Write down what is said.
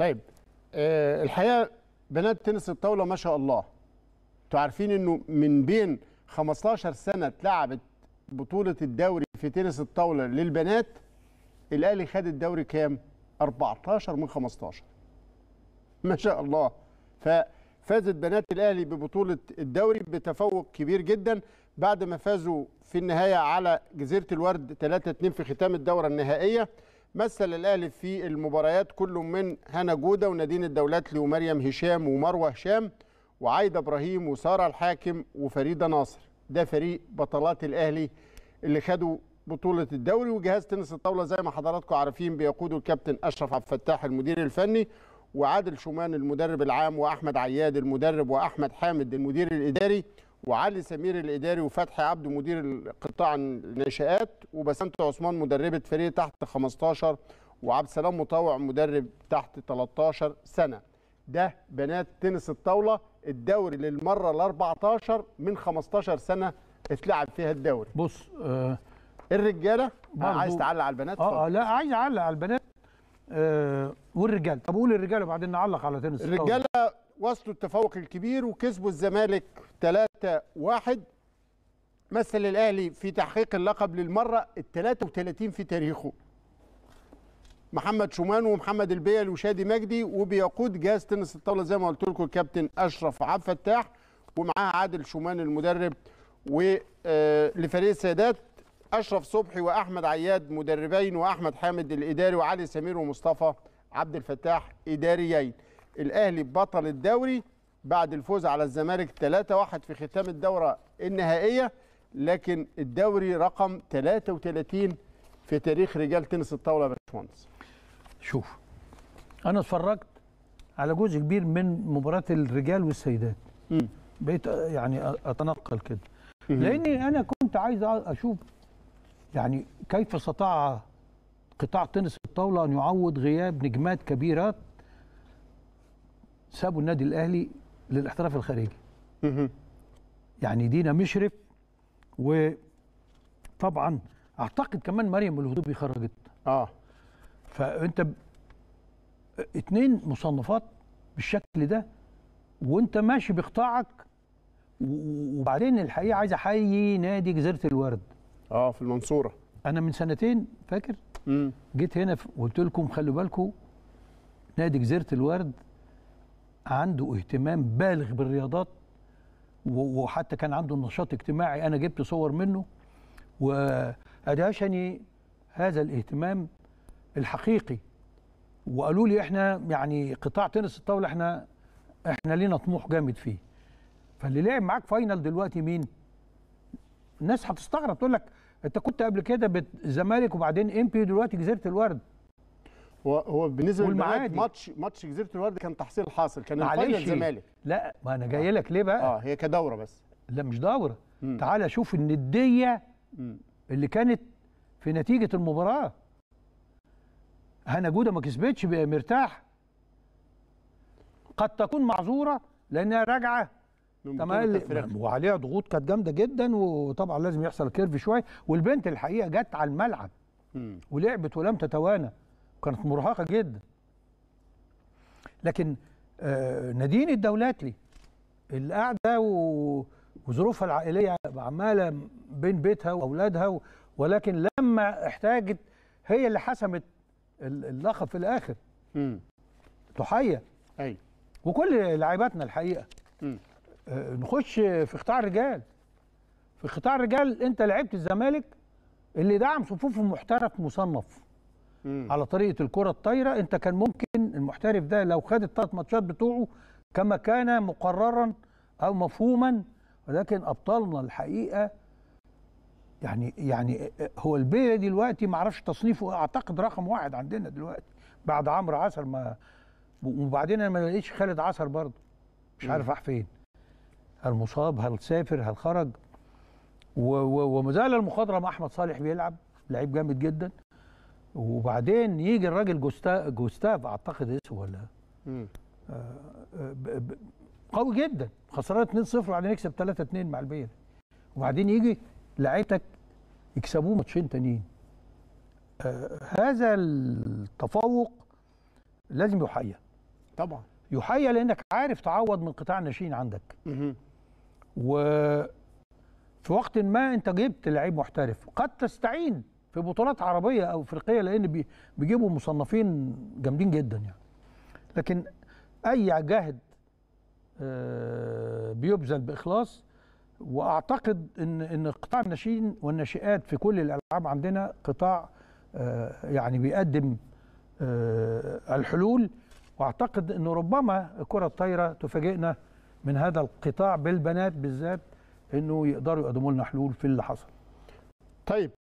طيب أه الحقيقه بنات تنس الطاوله ما شاء الله انتوا عارفين انه من بين 15 سنه اتلعبت بطوله الدوري في تنس الطاوله للبنات الاهلي خد الدوري كام 14 من 15 ما شاء الله ففازت بنات الاهلي ببطوله الدوري بتفوق كبير جدا بعد ما فازوا في النهايه على جزيره الورد 3-2 في ختام الدوره النهائيه مثل الاهلي في المباريات كل من هنا جوده ونادين الدولاتلي ومريم هشام ومروه هشام وعايده ابراهيم وساره الحاكم وفريده ناصر ده فريق بطلات الاهلي اللي خدوا بطوله الدوري وجهاز تنس الطاوله زي ما حضراتكم عارفين بيقوده الكابتن اشرف عبد الفتاح المدير الفني وعادل شومان المدرب العام واحمد عياد المدرب واحمد حامد المدير الاداري وعلي سمير الاداري وفتحي عبده مدير قطاع الناشئات وبسنت عثمان مدربه فريق تحت 15 وعبد السلام مطوع مدرب تحت 13 سنه ده بنات تنس الطاوله الدوري للمره ال 14 من 15 سنه اتلعب فيها الدوري بص آه الرجاله آه، عايز تعلق على البنات اه, آه لا عايز اعلق على البنات آه والرجال طب قول الرجاله وبعدين نعلق على تنس الرجاله وصلوا التفوق الكبير وكسبوا الزمالك 3-1 مثل الاهلي في تحقيق اللقب للمره ال 33 في تاريخه محمد شومان ومحمد البيل وشادي مجدي وبيقود جهاز تنس الطاوله زي ما قلت لكم الكابتن اشرف عبد الفتاح ومعاه عادل شومان المدرب ولفريق السادات اشرف صبحي واحمد عياد مدربين واحمد حامد الاداري وعلي سمير ومصطفى عبد الفتاح اداريين الاهلي بطل الدوري بعد الفوز على الزمالك 3-1 في ختام الدوره النهائيه لكن الدوري رقم 33 في تاريخ رجال تنس الطاوله يا باشمهندس. شوف انا اتفرجت على جزء كبير من مباراه الرجال والسيدات. م. بقيت آه، يعني اتنقل كده. لاني انا كنت عايز اشوف يعني كيف استطاع قطاع تنس الطاوله ان يعوض غياب نجمات كبيرات سابوا النادي الاهلي للاحتراف الخارجي يعني دينا مشرف وطبعا اعتقد كمان مريم الهضوبي خرجت اه فانت ب... اتنين مصنفات بالشكل ده وانت ماشي بقطاعك وبعدين الحقيقه عايز احيي نادي جزيره الورد اه في المنصوره انا من سنتين فاكر مم. جيت هنا وقلت لكم خلوا بالكم نادي جزيره الورد عنده اهتمام بالغ بالرياضات وحتى كان عنده نشاط اجتماعي انا جبت صور منه وادهشني هذا الاهتمام الحقيقي وقالوا لي احنا يعني قطاع تنس الطاوله احنا احنا لينا طموح جامد فيه فاللي لعب معاك فاينل دلوقتي مين الناس هتستغرب تقول لك انت كنت قبل كده الزمالك وبعدين امبي دلوقتي جزيره الورد هو هو بالنسبه للمعادي ماتش ماتش جزيره الورد كان تحصيل حاصل كان الفاينل الزمالك لا ما انا جاي لك ليه بقى اه هي كدوره بس لا مش دوره مم. تعال شوف النديه مم. اللي كانت في نتيجه المباراه هنا جوده ما كسبتش مرتاح قد تكون معذوره لانها راجعه تمام وعليها ضغوط كانت جامده جدا وطبعا لازم يحصل كيرف شويه والبنت الحقيقه جت على الملعب مم. ولعبت ولم تتوانى وكانت مرهقه جدا لكن آه، نادين الدولاتلي اللي قاعده وظروفها العائليه عماله بين بيتها واولادها ولكن لما احتاجت هي اللي حسمت اللقب في الاخر امم ضحيه اي وكل لعيباتنا الحقيقه م. آه، نخش في قطاع الرجال في قطاع الرجال انت لعبت الزمالك اللي دعم صفوفه محترف مصنف مم. على طريقه الكره الطايره انت كان ممكن المحترف ده لو خد الثلاث ماتشات بتوعه كما كان مقررا او مفهوما ولكن ابطالنا الحقيقه يعني يعني هو البيه دلوقتي ما اعرفش تصنيفه اعتقد رقم واحد عندنا دلوقتي بعد عمرو عسل ما وبعدين انا ما لقيتش خالد عسل برضه مش عارف راح فين هل مصاب هل سافر هل خرج وما زال المخاضره مع احمد صالح بيلعب لعيب جامد جدا وبعدين يجي الراجل جوستاف, جوستاف اعتقد اسمه ولا إيه؟ آه، آه، قوي جدا خسران 2-0 وبعدين يكسب 3-2 مع البير وبعدين يجي لعيبتك يكسبوه ماتشين تانيين آه هذا التفوق لازم يحيى طبعا يحيى لانك عارف تعوض من قطاع الناشئين عندك وفي وقت ما انت جبت لعيب محترف قد تستعين في بطولات عربيه او افريقيه لان بيجيبوا مصنفين جامدين جدا يعني لكن اي جهد آه، بيبذل باخلاص واعتقد ان ان قطاع الناشئين والناشئات في كل الالعاب عندنا قطاع آه، يعني بيقدم آه، الحلول واعتقد ان ربما الكره الطايره تفاجئنا من هذا القطاع بالبنات بالذات انه يقدروا يقدموا لنا حلول في اللي حصل. طيب